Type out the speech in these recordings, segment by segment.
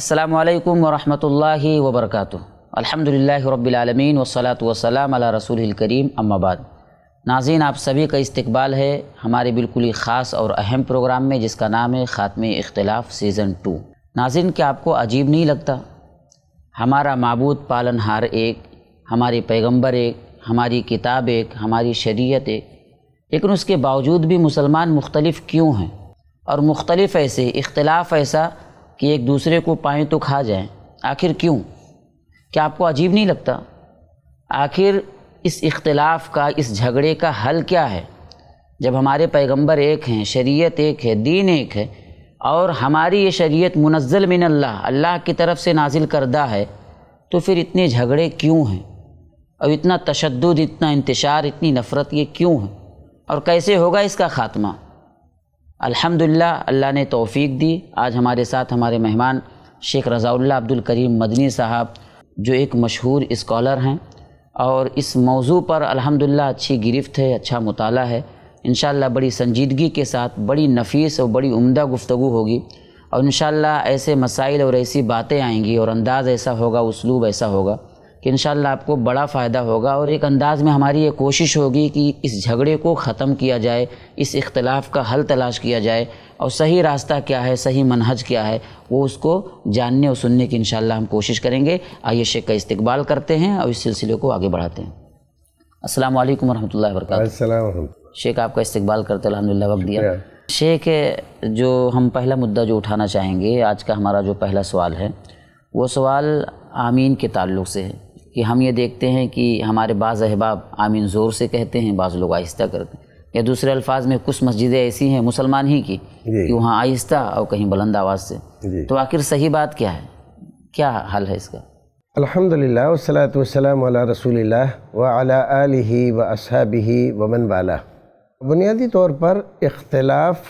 अल्लाम वरहमल वबरक अलहमदिल्ल रबालमीन वसलात वसलाम अला रसूल करीम अम्माबाद नाजीन आप सभी का इस्तबाल है हमारे बिल्कुल ही ख़ास और अहम प्रोग्राम में जिसका नाम है ख़ात्म इख्तलाफ सीज़न टू नाजिन क्या आपको अजीब नहीं लगता हमारा मबूद हार एक हमारे पैगम्बर एक हमारी किताब एक हमारी शरीयत एक लेकिन उसके बावजूद भी मुसलमान मुख्तलफ़ क्यों हैं और मुख्तलिफ ऐसे इख्तलाफ ऐसा कि एक दूसरे को पाएँ तो खा जाएं आखिर क्यों क्या आपको अजीब नहीं लगता आखिर इस इख्तलाफ का इस झगड़े का हल क्या है जब हमारे पैगंबर एक हैं शरीयत एक है दीन एक है और हमारी ये शरीयत मुनज़ल मिन अल्लाह अल्लाह की तरफ से नाजिल करदा है तो फिर इतने झगड़े क्यों हैं और इतना तशद इतना इंतशार इतनी नफ़रत ये क्यों है और कैसे होगा इसका ख़ात्मा अल्हम्दुलिल्लाह अल्लाह ने तौफीक दी आज हमारे साथ हमारे मेहमान शेख रज़ाउल्ला अब्दुल करीम मदनी साहब जो एक मशहूर इस्कॉलर हैं और इस मौजू पर अल्हम्दुलिल्लाह अच्छी गिरफ्त है अच्छा मताल है इन बड़ी संजीदगी के साथ बड़ी नफीस और बड़ी उम्दा गुफ्तु होगी और इन ऐसे मसाइल और ऐसी बातें आएंगी और अंदाज़ ऐसा होगा उसलूब ऐसा होगा कि इन आपको बड़ा फ़ायदा होगा और एक अंदाज़ में हमारी ये कोशिश होगी कि इस झगड़े को ख़त्म किया जाए इस इख्तलाफ का हल तलाश किया जाए और सही रास्ता क्या है सही मनहज क्या है वो उसको जानने और सुनने की इन हम कोशिश करेंगे आइए शेख का इस्तबाल करते हैं और इस सिलसिले को आगे बढ़ाते हैं अस्सलाम वालेकुम वरक शेख आपका इस्तबाल करते अलहमदिल्ला वक्त दिया शेख जो हम पहला मुद्दा जो उठाना चाहेंगे आज का हमारा जो पहला सवाल है वो सवाल आमीन के ताल्लुक से है कि हम ये देखते हैं कि हमारे बाज़ अहबाब आमीन ज़ोर से कहते हैं बाज़ लोग आहिस्ता करते हैं या दूसरे अल्फाज में कुछ मस्जिदें ऐसी हैं मुसलमान ही की कि वहाँ आहिस्ता और कहीं बुलंद आवाज़ से तो आखिर सही बात क्या है क्या हल है इसका अलहमदिल्ला वसलम रसूल वही व असहाबी वमन वाला बुनियादी तौर पर इख्तलाफ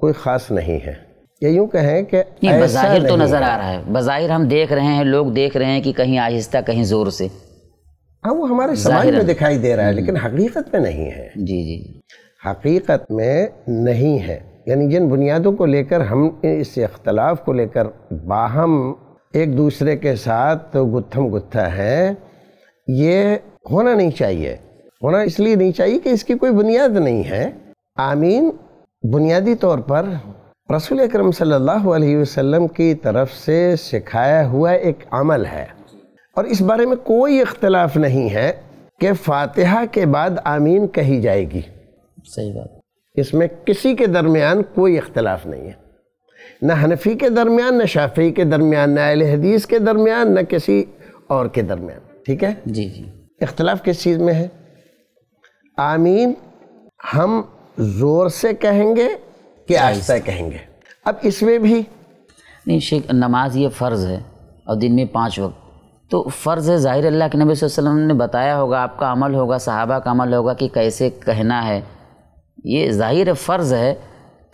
कोई ख़ास नहीं है ये यूँ कहें कि बज़ाहिर तो नज़र आ रहा है बज़ाहिर हम देख रहे हैं लोग देख रहे हैं कि कहीं आहिस्ता कहीं ज़ोर से हाँ वो हमारे समाज में दिखाई दे रहा है हम्म। लेकिन हकीकत में नहीं है जी जी हकीकत में नहीं है यानी जिन बुनियादों को लेकर हम इस इख्तलाफ को लेकर बाहम एक दूसरे के साथ गुत्थम गुत्था है ये होना नहीं चाहिए होना इसलिए नहीं चाहिए कि इसकी कोई बुनियाद नहीं है आमीन बुनियादी तौर पर रसूल अक्रम सल्लल्लाहु की तरफ से सिखाया हुआ एक अमल है और इस बारे में कोई इख्तलाफ नहीं है कि फातिहा के बाद आमीन कही जाएगी सही बात इसमें किसी के दरमियान कोई इख्तलाफ नहीं है न हनफी के दरमियान न शाफी के दरमियान न अल हदीस के दरमियान न किसी और के दरमियान ठीक है जी जी इख्तलाफ किस चीज़ में है आमीन हम ज़ोर से कहेंगे कि आहिस्ता कहेंगे अब इसमें भी नहीं शेख नमाज ये फ़र्ज़ है और दिन में पाँच वक्त तो फ़र्ज़ है ज़ाहिर अल्लाह के नबी वसल्लम ने बताया होगा आपका अमल होगा सहाबा का अमल होगा कि कैसे कहना है ये ज़ाहिर फ़र्ज़ है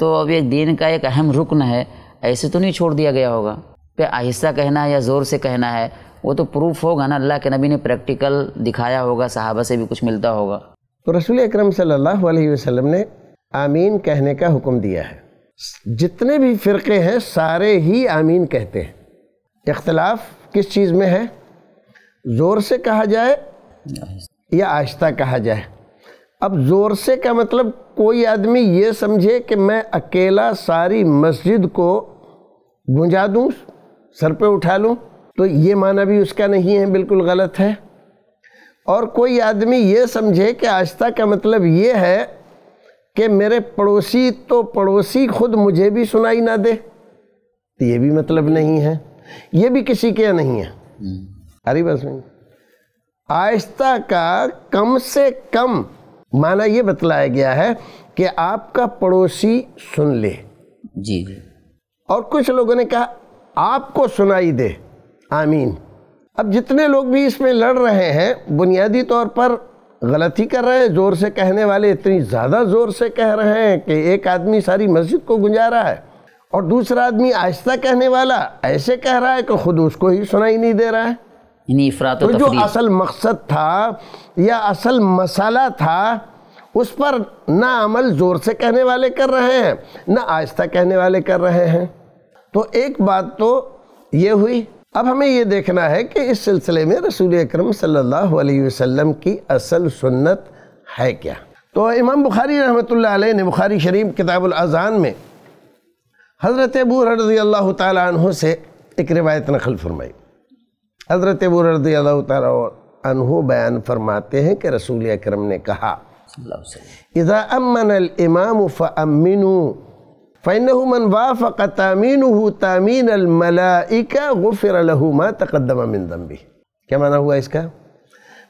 तो अब ये दीन का एक अहम रुकन है ऐसे तो नहीं छोड़ दिया गया होगा पे आहिस्ता कहना है या ज़ोर से कहना है वो तो प्रूफ होगा ना अल्लाह के नबी ने प्रैक्टिकल दिखाया होगा सहाबा से भी कुछ मिलता होगा तो रसूल अक्रम सल्लल्लाहु अलैहि वसल्लम ने आमीन कहने का हुक्म दिया है जितने भी फ़िरके हैं सारे ही आमीन कहते हैं इख्तलाफ किस चीज़ में है ज़ोर से कहा जाए या आहिस्ता कहा जाए अब ज़ोर से का मतलब कोई आदमी ये समझे कि मैं अकेला सारी मस्जिद को गुंजा दूँ सर पे उठा लूँ तो ये माना भी उसका नहीं है बिल्कुल गलत है और कोई आदमी ये समझे कि आस्था का मतलब ये है कि मेरे पड़ोसी तो पड़ोसी खुद मुझे भी सुनाई ना दे तो ये भी मतलब नहीं है ये भी किसी के नहीं है अरे बस में आहिस्ता का कम से कम माना ये बतलाया गया है कि आपका पड़ोसी सुन ले जी जी और कुछ लोगों ने कहा आपको सुनाई दे आमीन अब जितने लोग भी इसमें लड़ रहे हैं बुनियादी तौर पर गलती कर रहे हैं ज़ोर से कहने वाले इतनी ज़्यादा ज़ोर से कह रहे हैं कि एक आदमी सारी मस्जिद को गुंजा रहा है और दूसरा आदमी आहिस्ता कहने वाला ऐसे कह रहा है कि खुद उसको ही सुनाई नहीं दे रहा है तो जो असल मकसद था या असल मसाला था उस पर ना अमल ज़ोर से कहने वाले कर रहे हैं ना आहिस्ता कहने वाले कर रहे हैं तो एक बात तो ये हुई अब हमें ये देखना है कि इस सिलसिले में रसूल अक्रम सम की असल सुन्नत है क्या तो इमाम बुखारी रहमत ने बुखारी शरीफ किताबुल अज़ान में हज़रत अबू रजी अल्लाह तु से एक रिवायत नखल फरमाई हज़रत अबू रजी अल्लाह तु बयान फरमाते हैं कि रसूल अक्रम ने कहा इज़ा अमन फ़ फ़मिन फ़ैन मन वाफ़ तामीन तामीन अलमलाइका गुफ़िर लहुमा तकदमा मिन दम्बी क्या माना हुआ इसका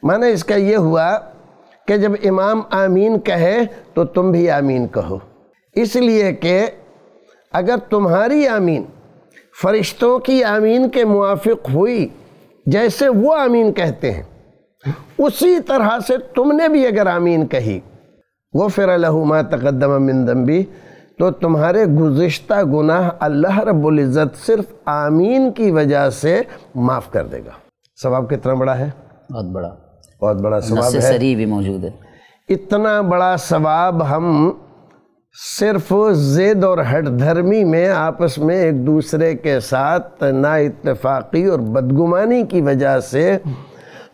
माना इसका ये हुआ कि जब इमाम आमीन कहे तो तुम भी आमीन कहो इसलिए कि अगर तुम्हारी आमीन फरिश्तों की आमीन के मुआफ़ हुई जैसे वो आमीन कहते हैं उसी तरह से तुमने भी अगर आमीन कही वो फिर लहू मा तकदमा मिन दम्बी तो तुम्हारे गुज्त गुनाह अल्लाह रबुल्ज़त सिर्फ आमीन की वजह से माफ़ कर देगा सवाब कितना बड़ा है बहुत बड़ा बहुत बड़ा सवाब है भी मौजूद है इतना बड़ा सवाब हम सिर्फ ज़ेद और हटधर्मी में आपस में एक दूसरे के साथ ना इतफाक़ी और बदगुमानी की वजह से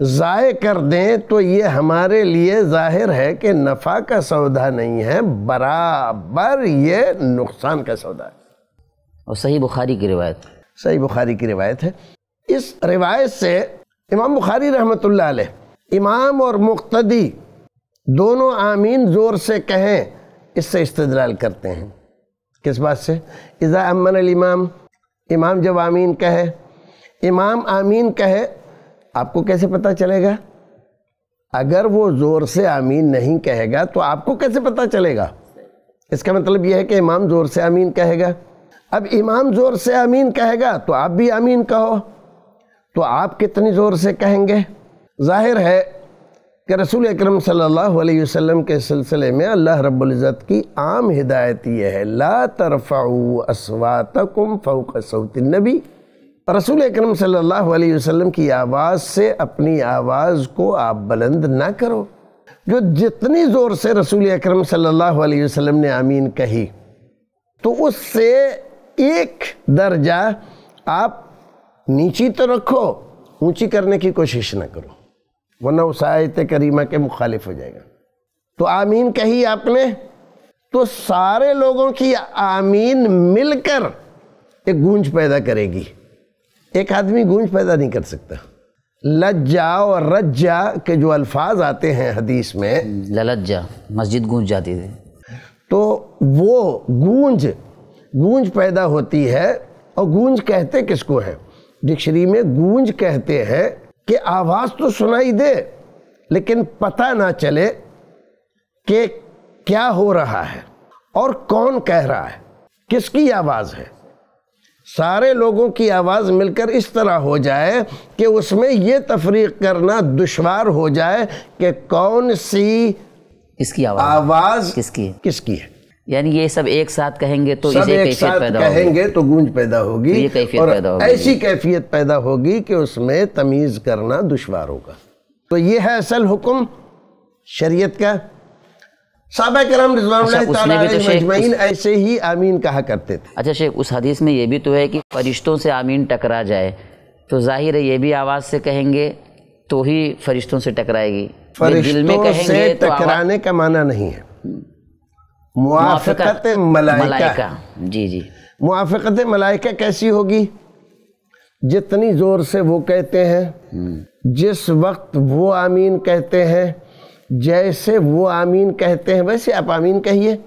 ज़ाय कर दें तो ये हमारे लिए ज़ाहिर है कि नफ़ा का सौदा नहीं है बराबर ये नुकसान का सौदा है और सही बुखारी की रिवायत सही बुखारी की रिवायत है इस रिवायत से इमाम बुखारी रहमत इमाम और मुख्तदी दोनों आमीन ज़ोर से कहें इससे इस्तदलाल करते हैं किस बात से इज़ा अमन इमाम इमाम जब आमीन कहे इमाम आमीन कहे आपको कैसे पता चलेगा अगर वो ज़ोर से आमीन नहीं कहेगा तो आपको कैसे पता चलेगा इसका मतलब यह है कि इमाम ज़ोर से आमीन कहेगा अब इमाम ज़ोर से आमीन कहेगा तो आप भी आमीन कहो तो आप कितनी ज़ोर से कहेंगे जाहिर है कि रसूल अकरम सल्लल्लाहु अलैहि वसल्लम के सिलसिले में अल्लाह रब्ज़त की आम हिदायत यह है ला तरफ़ा असवातकुम फ़ौक सऊत नबी रसूल अक्रम सल्लल्लाहु वसल्लम की आवाज़ से अपनी आवाज़ को आप बुलंद ना करो जो जितनी ज़ोर से रसूल अक्रम सल्लल्लाहु वसल्लम ने आमीन कही तो उससे एक दर्जा आप नीची तो रखो ऊंची करने की कोशिश ना करो वरना उस आयत करीमा के मुखालिफ हो जाएगा तो आमीन कही आपने तो सारे लोगों की आमीन मिलकर एक गूंज पैदा करेगी एक आदमी गूंज पैदा नहीं कर सकता लज्जा और रज्जा के जो अल्फाज आते हैं हदीस में ललज्जा मस्जिद गूंज जाती थी तो वो गूंज गूंज पैदा होती है और गूंज कहते किसको है डिक्शनरी में गूंज कहते हैं कि आवाज़ तो सुनाई दे लेकिन पता ना चले कि क्या हो रहा है और कौन कह रहा है किसकी आवाज़ है सारे लोगों की आवाज़ मिलकर इस तरह हो जाए कि उसमें ये तफरीक करना दुशवार हो जाए कि कौन सी इसकी आवाज़ आवाज़ किसकी है किसकी है यानी ये सब एक साथ कहेंगे तो इसे एक साथ पैदा कहेंगे तो गूंज पैदा होगी तो ये कैफियत और पैदा होगी ऐसी कैफियत पैदा होगी कि उसमें तमीज़ करना दुशवार होगा तो ये है असल हुक्म शरीयत का अच्छा, तो ऐसे ही आमीन कहा करते थे अच्छा शेख उस हदीस में ये भी तो है कि फरिश्तों से आमीन टकरा जाए तो जाहिर है ये भी आवाज़ से कहेंगे तो ही फरिश्तों से टकराएगी से तो टकराने का माना नहीं है हम्म। मुआफ़त मलाइका जी जी मुआफ़त मलाइका कैसी होगी जितनी ज़ोर से वो कहते हैं हम्म। जिस वक्त वो आमीन कहते हैं जैसे वो आमीन कहते हैं वैसे आप आमीन कहिए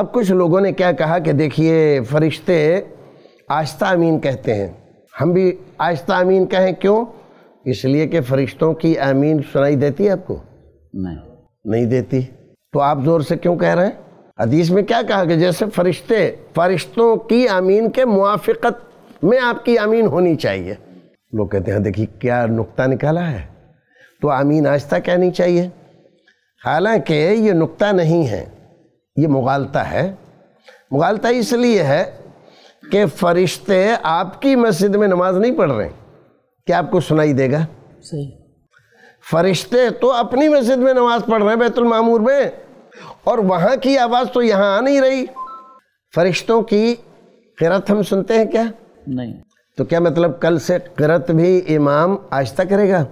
अब कुछ लोगों ने क्या कहा कि देखिए फरिश्ते आस्ता आमीन कहते हैं हम भी आस्ता आमीन कहें क्यों इसलिए कि फरिश्तों की आमीन सुनाई देती है आपको नहीं नहीं देती तो आप ज़ोर से क्यों कह रहे हैं हदीस में क्या कहा कि जैसे फरिश्ते फरिश्तों की आमीन के मुआफ़त में आपकी आमीन होनी चाहिए लोग कहते हैं देखिए क्या नुकता निकाला है तो आमीन आहिस्ता कहनी चाहिए हालांकि ये नुक्ता नहीं है ये मुगालता है मुगालता इसलिए है कि फरिश्ते आपकी मस्जिद में नमाज नहीं पढ़ रहे क्या आपको सुनाई देगा सही फरिश्ते तो अपनी मस्जिद में नमाज पढ़ रहे हैं बैतुल मामूर में और वहाँ की आवाज़ तो यहाँ आ नहीं रही फरिश्तों की किरत हम सुनते हैं क्या नहीं तो क्या मतलब कल से किरत भी इमाम आहिस्ता करेगा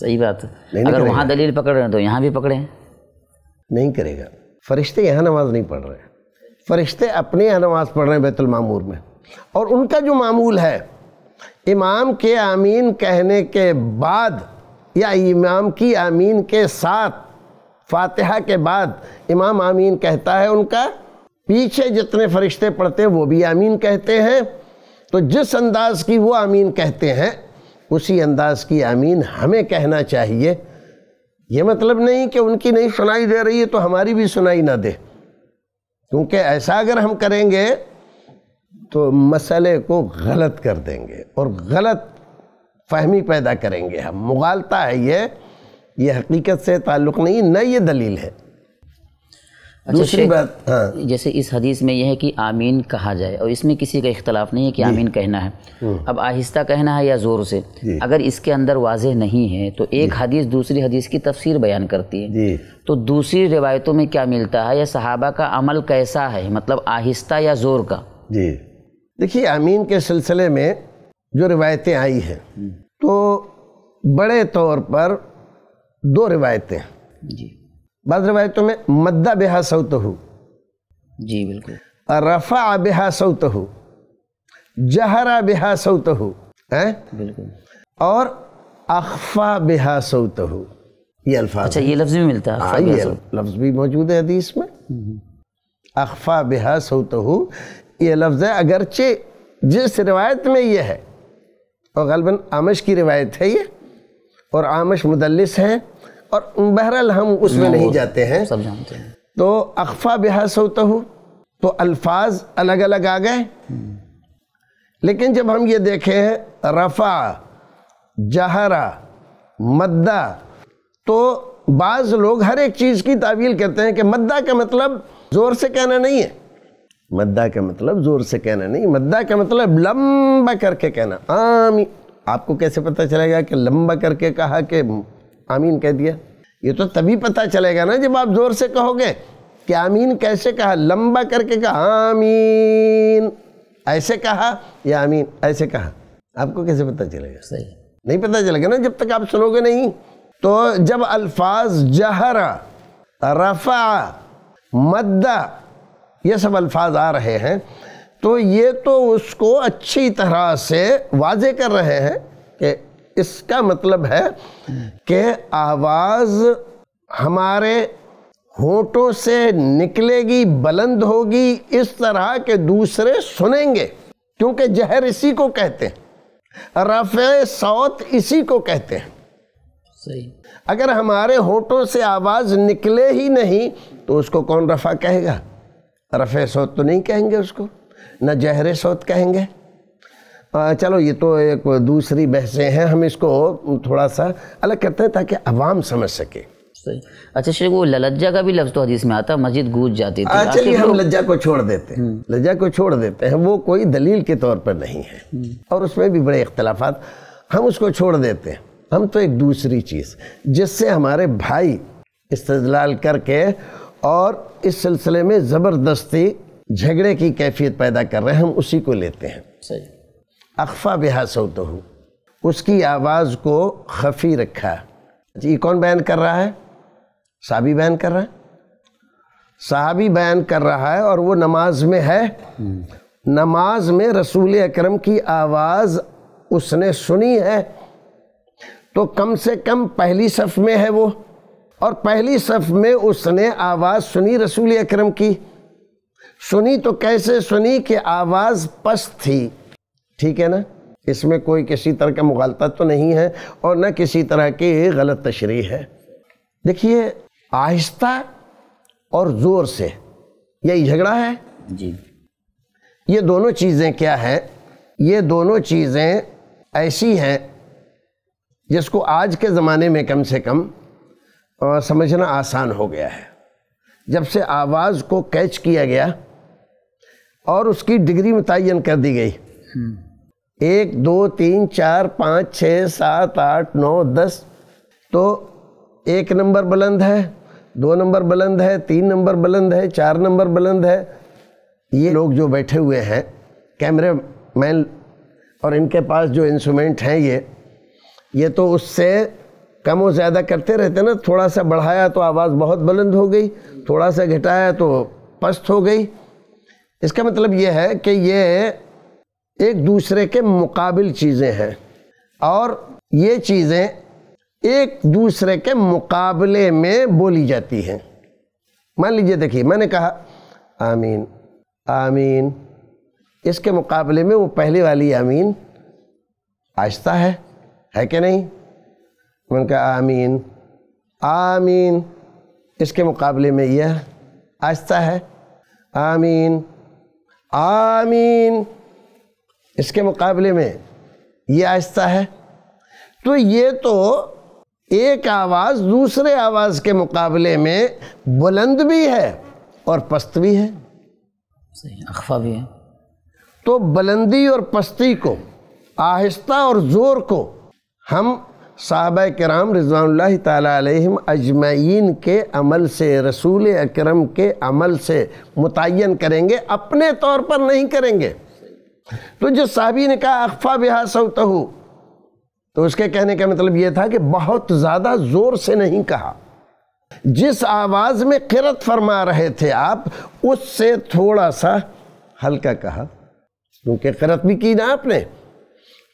सही बात है अगर वहाँ दलील पकड़ रहे हैं तो यहाँ भी पकड़े नहीं करेगा फरिश्ते यहाँ नमाज नहीं पढ़ रहे फरिश्ते अपने यहाँ नमाज पढ़ रहे हैं बैतुल मामूर में और उनका जो मामूल है इमाम के आमीन कहने के बाद या इमाम की आमीन के साथ फातिहा के बाद इमाम आमीन कहता है उनका पीछे जितने फरिश्ते पढ़ते हैं वो भी आमीन कहते हैं तो जिस अंदाज की वो आमीन कहते हैं उसी अंदाज की आमीन हमें कहना चाहिए ये मतलब नहीं कि उनकी नहीं सुनाई दे रही है तो हमारी भी सुनाई ना दे क्योंकि ऐसा अगर हम करेंगे तो मसले को गलत कर देंगे और गलत फहमी पैदा करेंगे हम मुगालता है ये ये हकीकत से ताल्लुक़ नहीं न ये दलील है अच्छा, दूसरी बात हाँ। जैसे इस हदीस में यह है कि आमीन कहा जाए और इसमें किसी का इख्तलाफ नहीं है कि आमीन कहना है हम्म। अब आहिस्ता कहना है या ज़ोर से अगर इसके अंदर वाज नहीं है तो एक हदीस दूसरी हदीस की तफसीर बयान करती है तो दूसरी रिवायतों में क्या मिलता है या सहाबा का अमल कैसा है मतलब आहिस्ता या ज़ोर का जी देखिए आमीन के सिलसिले में जो रिवायतें आई हैं हम्म। तो बड़े तौर पर दो रिवायतें जी बाद रवायतों में तो मद्दा बेहा सौत हो जी बिल्कुल रफा बेहा सौत हो जहरा बेहा सौत हो बिल्कुल और अखफा बेहा सौत हो ये अल्फाज अच्छा ये लफ्ज़ भी मिलता है हाँ, ये लफ्ज़ भी मौजूद है हदीस में अखफा बेहा सौत हो ये लफ्ज़ है अगरचे जिस रिवायत में ये है और गलबन आमश की रिवायत है ये और आमश मुदलिस हैं और बहरहाल हम उसमें नहीं जाते हैं सब जानते हैं तो अखफा बिहास होता हूँ तो अल्फाज अलग अलग आ गए लेकिन जब हम ये हैं रफ़ा जहरा मद्दा तो बाज़ लोग हर एक चीज़ की तावील कहते हैं कि मद्दा का मतलब ज़ोर से कहना नहीं है मद्दा का मतलब ज़ोर से कहना नहीं मद्दा का मतलब लंबा करके कहना आमी आपको कैसे पता चलेगा कि लंबा करके कहा कि आमीन कह दिया ये तो तभी पता चलेगा ना जब आप ज़ोर से कहोगे कि आमीन कैसे कहा लंबा करके कहा आमीन ऐसे कहा या आमीन ऐसे कहा आपको कैसे पता चलेगा सही नहीं पता चलेगा ना जब तक आप सुनोगे नहीं तो जब अल्फाज जहरा रफा मद्दा ये सब अल्फाज आ रहे हैं तो ये तो उसको अच्छी तरह से वाजे कर रहे हैं कि इसका मतलब है कि आवाज़ हमारे होठों से निकलेगी बुलंद होगी इस तरह के दूसरे सुनेंगे क्योंकि जहर इसी को कहते हैं रफ़े सौत इसी को कहते हैं सही अगर हमारे होठों से आवाज़ निकले ही नहीं तो उसको कौन रफ़ा कहेगा रफे सौत तो नहीं कहेंगे उसको न जहर सौत कहेंगे चलो ये तो एक दूसरी बहसें हैं हम इसको थोड़ा सा अलग करते हैं ताकि आवाम समझ सके अच्छा शेख वो ललज्जा का भी लफ्ज़ तो हदीस में आता मस्जिद गूंज जाती थी चलिए अच्छा, हम लज्जा को छोड़ देते हैं हम्म। लज्जा को छोड़ देते हैं वो कोई दलील के तौर पर नहीं है हम्म। और उसमें भी बड़े इख्तलाफात हम उसको छोड़ देते हैं हम तो एक दूसरी चीज़ जिससे हमारे भाई इस्तलाल करके और इस सिलसिले में ज़बरदस्ती झगड़े की कैफियत पैदा कर रहे हैं हम उसी को लेते हैं सही अखफा बेहासव तो हूँ उसकी आवाज़ को खफी रखा जी कौन बयान कर रहा है साहबी बयान कर रहा है साहबी बयान कर रहा है और वो नमाज में है नमाज में रसूल अकरम की आवाज़ उसने सुनी है तो कम से कम पहली सफ़ में है वो और पहली सफ़ में उसने आवाज़ सुनी रसूल अकरम की सुनी तो कैसे सुनी कि आवाज़ पस्त थी ठीक है ना इसमें कोई किसी तरह का मुगालता तो नहीं है और न किसी तरह की गलत तशरी है देखिए आहिस्ता और ज़ोर से यही झगड़ा है जी ये दोनों चीज़ें क्या हैं ये दोनों चीज़ें ऐसी हैं जिसको आज के ज़माने में कम से कम आ, समझना आसान हो गया है जब से आवाज़ को कैच किया गया और उसकी डिग्री मुतन कर दी गई हम्म। एक दो तीन चार पाँच छः सात आठ नौ दस तो एक नंबर बुलंद है दो नंबर बुलंद है तीन नंबर बुलंद है चार नंबर बुलंद है ये लोग जो बैठे हुए हैं कैमरे मैन और इनके पास जो इंस्ट्रूमेंट हैं ये ये तो उससे कम और ज़्यादा करते रहते ना थोड़ा सा बढ़ाया तो आवाज़ बहुत बुलंद हो गई थोड़ा सा घटाया तो पस्त हो गई इसका मतलब ये है कि ये एक दूसरे के मुकाबिल चीज़ें हैं और ये चीज़ें एक दूसरे के मुकाबले में बोली जाती हैं मान लीजिए देखिए मैंने कहा आमीन आमीन इसके मुकाबले में वो पहले वाली आमीन आहिस्ता है है कि नहीं मैंने कहा आमीन आमीन इसके मुकाबले में यह आहिस्ता है आमीन आमीन इसके मुकाबले में ये आहिस्ता है तो ये तो एक आवाज़ दूसरे आवाज़ के मुकाबले में बुलंद भी है और पस्त भी है सही अखफा भी है तो बुलंदी और पस्ती को आहिस्ता और ज़ोर को हम साहब कराम रज़वान तम अजमैन के अमल से रसूल अकरम के अमल से मुतन करेंगे अपने तौर पर नहीं करेंगे तो जो साबी ने कहा अखफा बिहा सऊतहू तो उसके कहने का मतलब यह था कि बहुत ज़्यादा ज़ोर से नहीं कहा जिस आवाज़ में किरत फरमा रहे थे आप उससे थोड़ा सा हल्का कहा क्योंकि किरत भी की ना आपने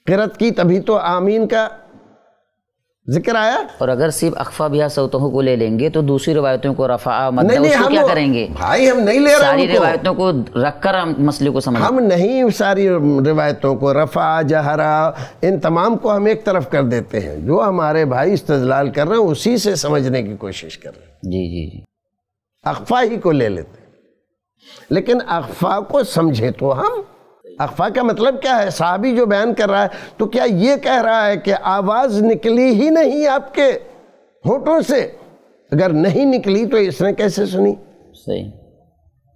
किरत की तभी तो आमीन का जिक्र आया और अगर सिर्फ अखफा बिया सौतों को ले लेंगे तो दूसरी रिवायतों को रफा मतलब नहीं, नहीं, हम क्या करेंगे भाई हम नहीं ले रहे सारी रिवायतों को रखकर हम मसले को समझ हम नहीं सारी रिवायतों को रफा जहरा इन तमाम को हम एक तरफ कर देते हैं जो हमारे भाई इस्तलाल कर रहे हैं उसी से समझने की कोशिश कर रहे हैं जी जी जी अखफा ही को ले लेते हैं लेकिन अखफा को समझे तो हम अखफा का मतलब क्या है साहबी जो बयान कर रहा है तो क्या ये कह रहा है कि आवाज़ निकली ही नहीं आपके होठों से अगर नहीं निकली तो इसने कैसे सुनी सही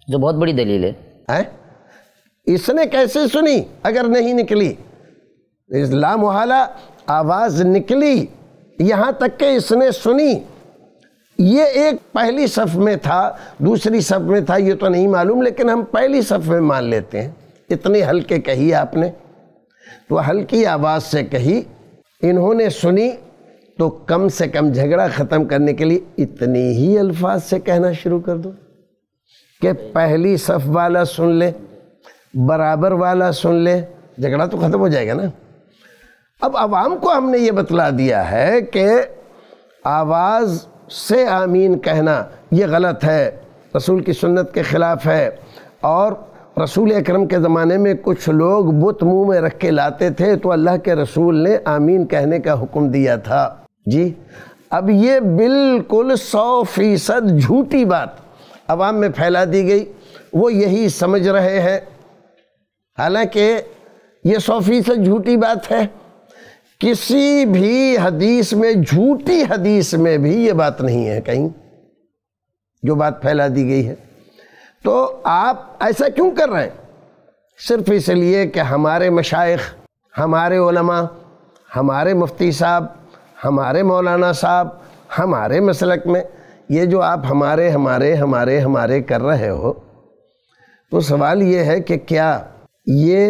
जो बहुत बड़ी दलील है, है? इसने कैसे सुनी अगर नहीं निकली इस्लाम वाला आवाज़ निकली यहाँ तक कि इसने सुनी ये एक पहली सफ़ में था दूसरी सफ़ में था ये तो नहीं मालूम लेकिन हम पहली सफ़ में मान लेते हैं इतने हल्के कही आपने तो हल्की आवाज़ से कही इन्होंने सुनी तो कम से कम झगड़ा ख़त्म करने के लिए इतनी ही अल्फाज से कहना शुरू कर दो कि पहली सफ़ वाला सुन ले बराबर वाला सुन ले झगड़ा तो ख़त्म हो जाएगा ना अब आवाम को हमने ये बतला दिया है कि आवाज़ से आमीन कहना ये गलत है रसूल की सुन्नत के ख़िलाफ़ है और रसूल अकरम के ज़माने में कुछ लोग बुत मुंह में रख के लाते थे तो अल्लाह के रसूल ने आमीन कहने का हुक्म दिया था जी अब ये बिल्कुल सौ फीसद झूठी बात आवाम में फैला दी गई वो यही समझ रहे हैं हालांकि ये सौ फीसद झूठी बात है किसी भी हदीस में झूठी हदीस में भी ये बात नहीं है कहीं जो बात फैला दी गई है तो आप ऐसा क्यों कर रहे हैं सिर्फ इसलिए कि हमारे मशाइ हमारे ओलमा हमारे मुफ्ती साहब हमारे मौलाना साहब हमारे मसलक में ये जो आप हमारे हमारे हमारे हमारे कर रहे हो तो सवाल ये है कि क्या ये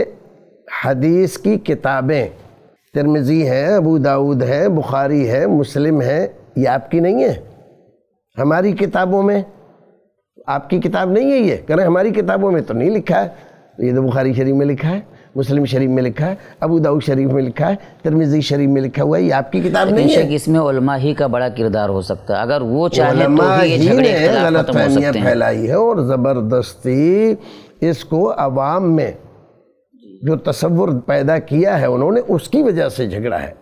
हदीस की किताबें तिरमिज़ी हैं अबू दाऊद है बुखारी है मुस्लिम है ये आपकी नहीं है हमारी किताबों में आपकी किताब नहीं है ये कह रहे हमारी किताबों में तो नहीं लिखा है ये तो बुखारी शरीफ में लिखा है मुस्लिम शरीफ में लिखा है अबू दाऊद शरीफ में लिखा है तरमिजी शरीफ में लिखा हुआ है ये आपकी किताब नहीं है इसमें उलमा ही का बड़ा किरदार हो सकता है अगर वो चाहे तो ही ने गलत फहमियाँ फैलाई है और ज़बरदस्ती इसको आवाम में जो तस्वुर पैदा किया है उन्होंने उसकी वजह से झगड़ा है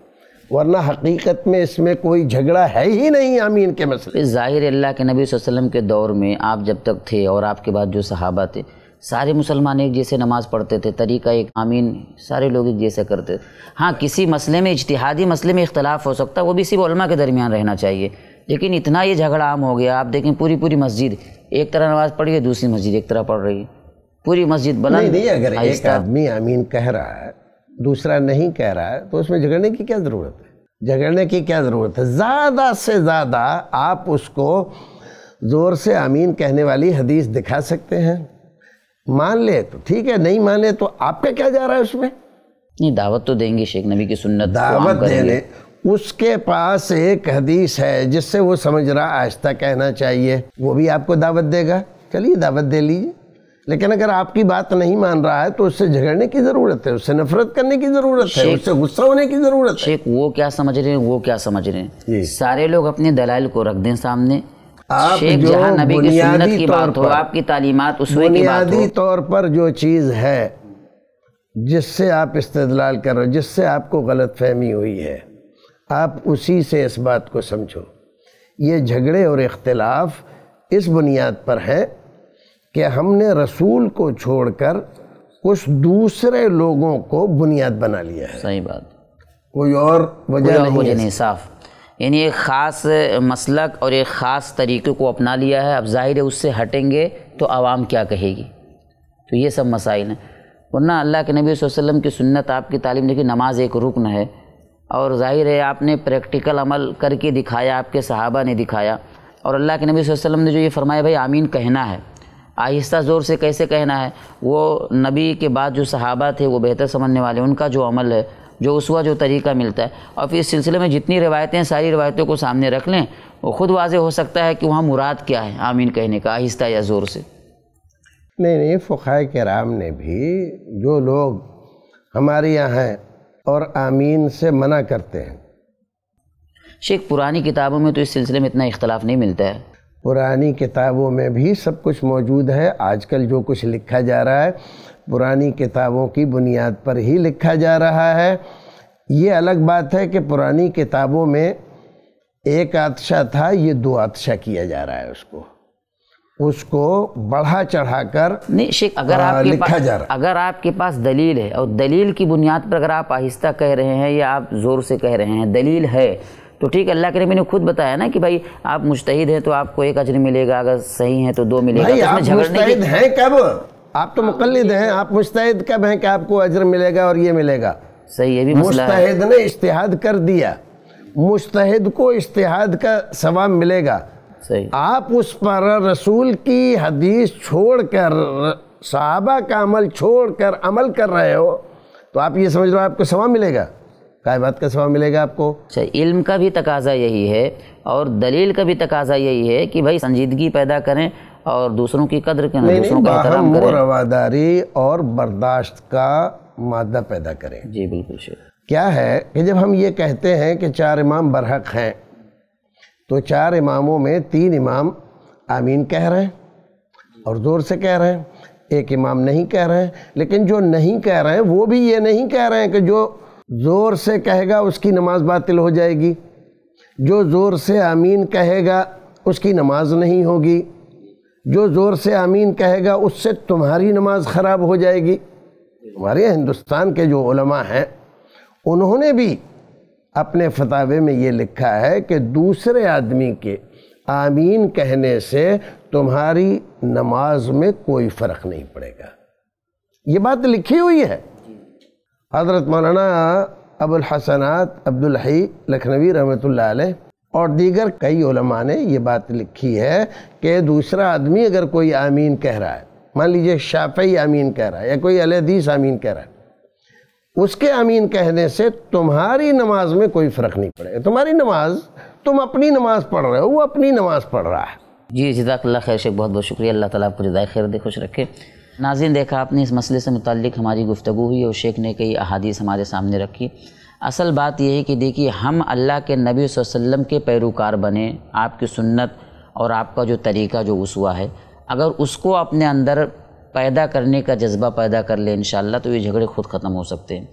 वरना हकीकत में इसमें कोई झगड़ा है ही नहीं आमीन के मसले ज़ाहिर अल्लाह के नबी वसल्लम के दौर में आप जब तक थे और आपके बाद जो सहाबा थे सारे मुसलमान एक जैसे नमाज़ पढ़ते थे तरीका एक आमीन सारे लोग एक जैसे करते थे हाँ किसी मसले में इजतहादी मसले में इख्तलाफ हो सकता है वो भी सिर्फ उलमा के दरमियान रहना चाहिए लेकिन इतना ये झगड़ा आम हो गया आप देखें पूरी पूरी मस्जिद एक तरह नमाज़ पढ़ रही है दूसरी मस्जिद एक तरह पढ़ रही है पूरी मस्जिद बना नहीं, नहीं अगर एक आदमी आमीन कह रहा है दूसरा नहीं कह रहा है तो उसमें झगड़ने की क्या ज़रूरत है झगड़ने की क्या ज़रूरत है ज़्यादा से ज़्यादा आप उसको ज़ोर से आमीन कहने वाली हदीस दिखा सकते हैं मान ले तो ठीक है नहीं माने तो आपका क्या जा रहा है उसमें नहीं दावत तो देंगे शेख नबी की सुन्नत दावत देने उसके पास एक हदीस है जिससे वो समझ रहा तक कहना चाहिए वो भी आपको दावत देगा चलिए दावत दे लीजिए लेकिन अगर आपकी बात नहीं मान रहा है तो उससे झगड़ने की ज़रूरत है उससे नफरत करने की ज़रूरत है उससे गुस्सा होने की ज़रूरत है शेख वो क्या समझ रहे हैं वो क्या समझ रहे हैं सारे लोग अपने दलाल को रख दें सामने आप जो बुनियादी तौर पर आपकी तालीमात उस बुनियादी तौर पर जो चीज़ है जिससे आप इस्तेदलाल कर रहे हो जिससे आपको गलत फहमी हुई है आप उसी से इस बात को समझो ये झगड़े और इख्तलाफ इस बुनियाद पर है कि हमने रसूल को छोड़कर कुछ दूसरे लोगों को बुनियाद बना लिया है सही बात कोई और वजह नहीं, साफ यानी एक ख़ास मसलक और एक ख़ास तरीके को अपना लिया है अब जाहिर है उससे हटेंगे तो आवाम क्या कहेगी तो ये सब मसाइल हैं वरना अल्लाह के नबी वसल्लम की सुन्नत आपकी तालीम देखिए नमाज एक रुकन है और जाहिर है आपने प्रैक्टिकल अमल करके दिखाया आपके सहाबा ने दिखाया और अल्लाह के नबी वसल्लम ने जो ये फरमाया भाई आमीन कहना है आहिस्ता ज़ोर से कैसे कहना है वो नबी के बाद जो सहाबा थे वो बेहतर समझने वाले उनका जो अमल है जो उसका जो तरीका मिलता है और फिर इस सिलसिले में जितनी रवायतें सारी रवायतों को सामने रख लें वो खुद वाज हो सकता है कि वहाँ मुराद क्या है आमीन कहने का आहिस्ता या ज़ोर से नहीं नहीं फ़ाय कराम ने भी जो लोग हमारे यहाँ हैं और आमीन से मना करते हैं शेख पुरानी किताबों में तो इस सिलसिले में इतना इख्तलाफ नहीं मिलता है पुरानी किताबों में भी सब कुछ मौजूद है आजकल जो कुछ लिखा जा रहा है पुरानी किताबों की बुनियाद पर ही लिखा जा रहा है ये अलग बात है कि पुरानी किताबों में एक आदशा था ये दो आदशा किया जा रहा है उसको उसको बढ़ा कर नहीं शेख अगर आपके लिखा जा रहा अगर आपके पास दलील है और दलील की बुनियाद पर अगर आप आहिस्ता कह रहे हैं या आप ज़ोर से कह रहे हैं दलील है तो ठीक है अल्लाह के नबी ने खुद बताया ना कि भाई आप मुश्तिद हैं तो आपको एक अजर मिलेगा अगर सही है तो दो मिलेगा तो हैं कब आप तो मुकलद हैं आप मुश्तिद कब हैं कि आपको अजर मिलेगा और ये मिलेगा सही है मुश्तिद ने इश्तिहाद कर दिया मुश्तिद को इश्तिहाद का सवाब मिलेगा सही आप उस पर रसूल की हदीस छोड़कर सहाबा का अमल छोड़कर अमल कर रहे हो तो आप ये समझ रहे हो आपको सवाब मिलेगा कायबात का सवाब मिलेगा आपको अच्छा इल्म का भी तकाजा यही है और दलील का भी तकाजा यही है कि भाई संजीदगी पैदा करें और दूसरों की कदर करें नहीं, दूसरों नहीं, का करें। रवादारी और बर्दाश्त का मादा पैदा करें जी बिल्कुल क्या है कि जब हम ये कहते हैं कि चार इमाम बरहक हैं तो चार इमामों में तीन इमाम आमीन कह रहे हैं और ज़ोर से कह रहे हैं एक इमाम नहीं कह रहे हैं लेकिन जो नहीं कह रहे हैं वो भी ये नहीं कह रहे हैं कि जो ज़ोर से कहेगा उसकी नमाज बातिल हो जाएगी जो ज़ोर से आमीन कहेगा उसकी नमाज नहीं होगी जो ज़ोर से आमीन कहेगा उससे तुम्हारी नमाज ख़राब हो जाएगी हमारे हिंदुस्तान के जो उलमा हैं उन्होंने भी अपने फतावे में ये लिखा है कि दूसरे आदमी के आमीन कहने से तुम्हारी नमाज में कोई फ़र्क नहीं पड़ेगा ये बात लिखी हुई है हज़रत मौलाना अबुल हसनात हई लखनवी रहमत और दीगर कई ओलमा ने ये बात लिखी है कि दूसरा आदमी अगर कोई आमीन कह रहा है मान लीजिए शाफई आमीन कह रहा है या कोई अलहदीस आमीन कह रहा है उसके आमीन कहने से तुम्हारी नमाज में कोई फ़र्क नहीं पड़ेगा तुम्हारी नमाज तुम अपनी नमाज पढ़ रहे हो वो अपनी नमाज पढ़ रहा है जी जिदाक खैर शेख बहुत बहुत शुक्रिया अल्लाह ताला आपको जदाय खैर दे खुश रखे नाजिन देखा आपने इस मसले से मुतलिक हमारी गुफ्तु हुई और शेख ने कई अहादीस हमारे सामने रखी असल बात यह है कि देखिए हम अल्लाह के नबी वसल्लम के पैरोकार बने आपकी सुन्नत और आपका जो तरीका जो उसवा है अगर उसको अपने अंदर पैदा करने का जज्बा पैदा कर ले इन तो ये झगड़े खुद ख़त्म हो सकते हैं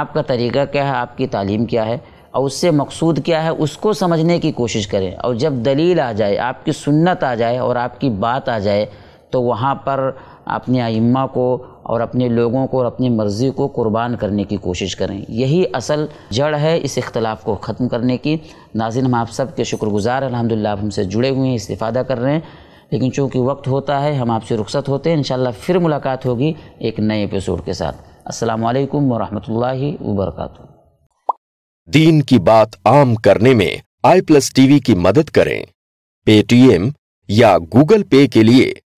आपका तरीका क्या है आपकी तालीम क्या है और उससे मकसूद क्या है उसको समझने की कोशिश करें और जब दलील आ जाए आपकी सुन्नत आ जाए और आपकी बात आ जाए तो वहाँ पर अपने आइम्मा को और अपने लोगों को और अपनी मर्ज़ी को कुर्बान करने की कोशिश करें यही असल जड़ है इस इख्तलाफ को ख़त्म करने की नाजिन हम आप सब के शुक्रगुजार अलहमदिल्ला आप हमसे जुड़े हुए हैं इस्तादा कर रहे हैं लेकिन चूँकि वक्त होता है हम आपसे रुख्सत होते हैं इन फिर मुलाकात होगी एक नए एपिसोड के साथ असलकम वरहमल वरक दीन की बात आम करने में आई प्लस टीवी की मदद करें पेटीएम या गूगल पे के लिए